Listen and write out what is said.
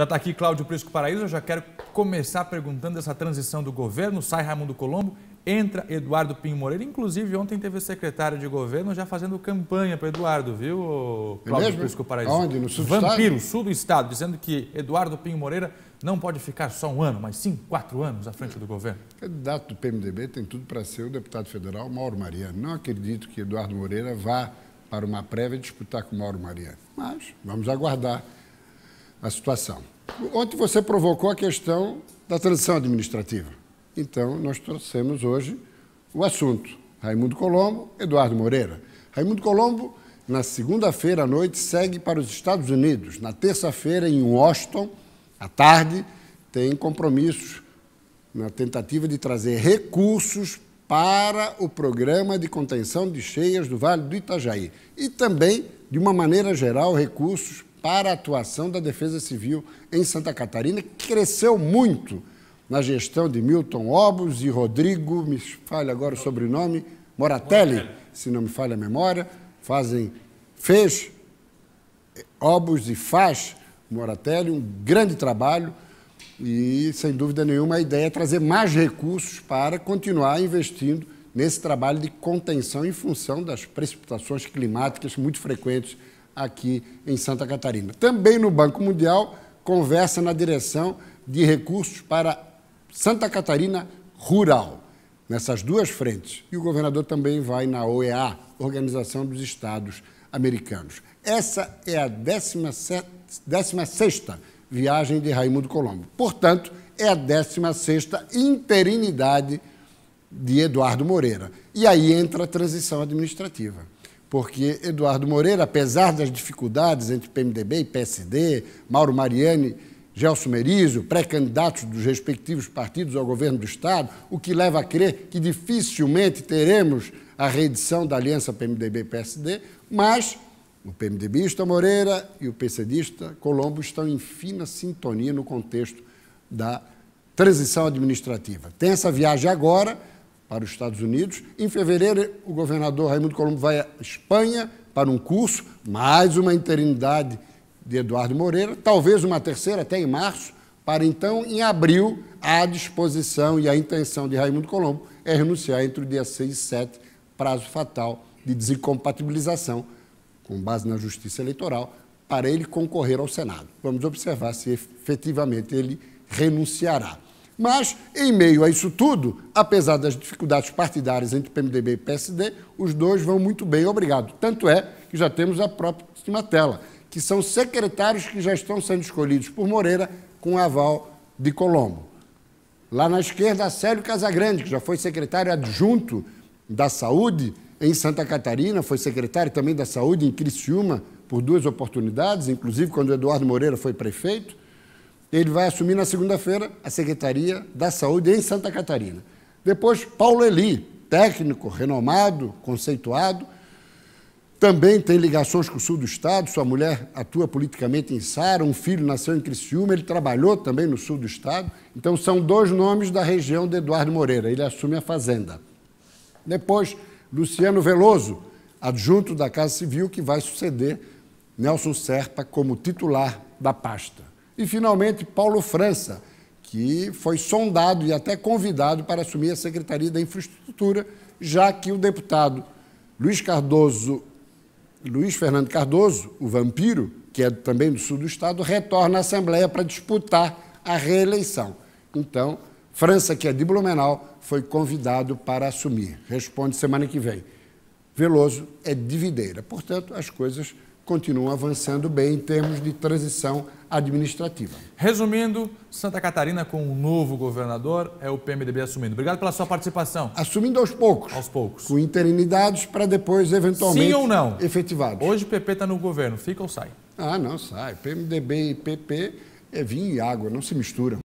Já está aqui Cláudio Prisco Paraíso. Eu já quero começar perguntando essa transição do governo. Sai Raimundo Colombo, entra Eduardo Pinho Moreira. Inclusive, ontem teve o secretário de governo já fazendo campanha para Eduardo, viu, é Cláudio Prisco Paraíso? Onde? No sul do Vampiro, estado? sul do estado, dizendo que Eduardo Pinho Moreira não pode ficar só um ano, mas sim quatro anos à frente do governo. É o candidato do PMDB tem tudo para ser o deputado federal Mauro Mariano. Não acredito que Eduardo Moreira vá para uma prévia disputar com Mauro Mariano. Mas vamos aguardar a situação. Ontem você provocou a questão da transição administrativa. Então, nós trouxemos hoje o assunto. Raimundo Colombo, Eduardo Moreira. Raimundo Colombo, na segunda-feira à noite, segue para os Estados Unidos. Na terça-feira, em Washington, à tarde, tem compromissos na tentativa de trazer recursos para o programa de contenção de cheias do Vale do Itajaí. E também, de uma maneira geral, recursos para a atuação da Defesa Civil em Santa Catarina, que cresceu muito na gestão de Milton Obos e Rodrigo, me falha agora o sobrenome, Moratelli, se não me falha a memória, fazem, fez Obos e faz Moratelli um grande trabalho e, sem dúvida nenhuma, a ideia é trazer mais recursos para continuar investindo nesse trabalho de contenção em função das precipitações climáticas muito frequentes aqui em Santa Catarina. Também no Banco Mundial, conversa na direção de recursos para Santa Catarina Rural, nessas duas frentes. E o governador também vai na OEA, Organização dos Estados Americanos. Essa é a 16 viagem de Raimundo Colombo. Portanto, é a 16 interinidade de Eduardo Moreira. E aí entra a transição administrativa porque Eduardo Moreira, apesar das dificuldades entre PMDB e PSD, Mauro Mariani, Gelson Merizio, pré-candidatos dos respectivos partidos ao governo do Estado, o que leva a crer que dificilmente teremos a reedição da aliança PMDB-PSD, mas o PMDBista Moreira e o PCDista Colombo estão em fina sintonia no contexto da transição administrativa. Tem essa viagem agora para os Estados Unidos. Em fevereiro, o governador Raimundo Colombo vai à Espanha para um curso, mais uma interinidade de Eduardo Moreira, talvez uma terceira até em março, para então, em abril, a disposição e a intenção de Raimundo Colombo é renunciar entre o dia 6 e 7, prazo fatal de desincompatibilização, com base na justiça eleitoral, para ele concorrer ao Senado. Vamos observar se efetivamente ele renunciará. Mas, em meio a isso tudo, apesar das dificuldades partidárias entre PMDB e PSD, os dois vão muito bem, obrigado. Tanto é que já temos a próxima tela, que são secretários que já estão sendo escolhidos por Moreira com aval de Colombo. Lá na esquerda, Célio Casagrande, que já foi secretário adjunto da Saúde em Santa Catarina, foi secretário também da Saúde em Criciúma por duas oportunidades, inclusive quando Eduardo Moreira foi prefeito. Ele vai assumir na segunda-feira a Secretaria da Saúde em Santa Catarina. Depois, Paulo Eli, técnico, renomado, conceituado, também tem ligações com o sul do estado. Sua mulher atua politicamente em Sara, um filho nasceu em Criciúma, ele trabalhou também no sul do estado. Então, são dois nomes da região de Eduardo Moreira. Ele assume a Fazenda. Depois, Luciano Veloso, adjunto da Casa Civil, que vai suceder Nelson Serpa como titular da pasta. E, finalmente, Paulo França, que foi sondado e até convidado para assumir a Secretaria da Infraestrutura, já que o deputado Luiz Cardoso, Luiz Fernando Cardoso, o vampiro, que é também do sul do estado, retorna à Assembleia para disputar a reeleição. Então, França, que é de Blumenau, foi convidado para assumir. Responde semana que vem. Veloso é divideira. Portanto, as coisas continuam avançando bem em termos de transição administrativa. Resumindo, Santa Catarina com um novo governador é o PMDB assumindo. Obrigado pela sua participação. Assumindo aos poucos. Aos poucos. Com interinidades para depois eventualmente Sim ou não? Hoje o PP está no governo, fica ou sai? Ah, não sai. PMDB e PP é vinho e água, não se misturam.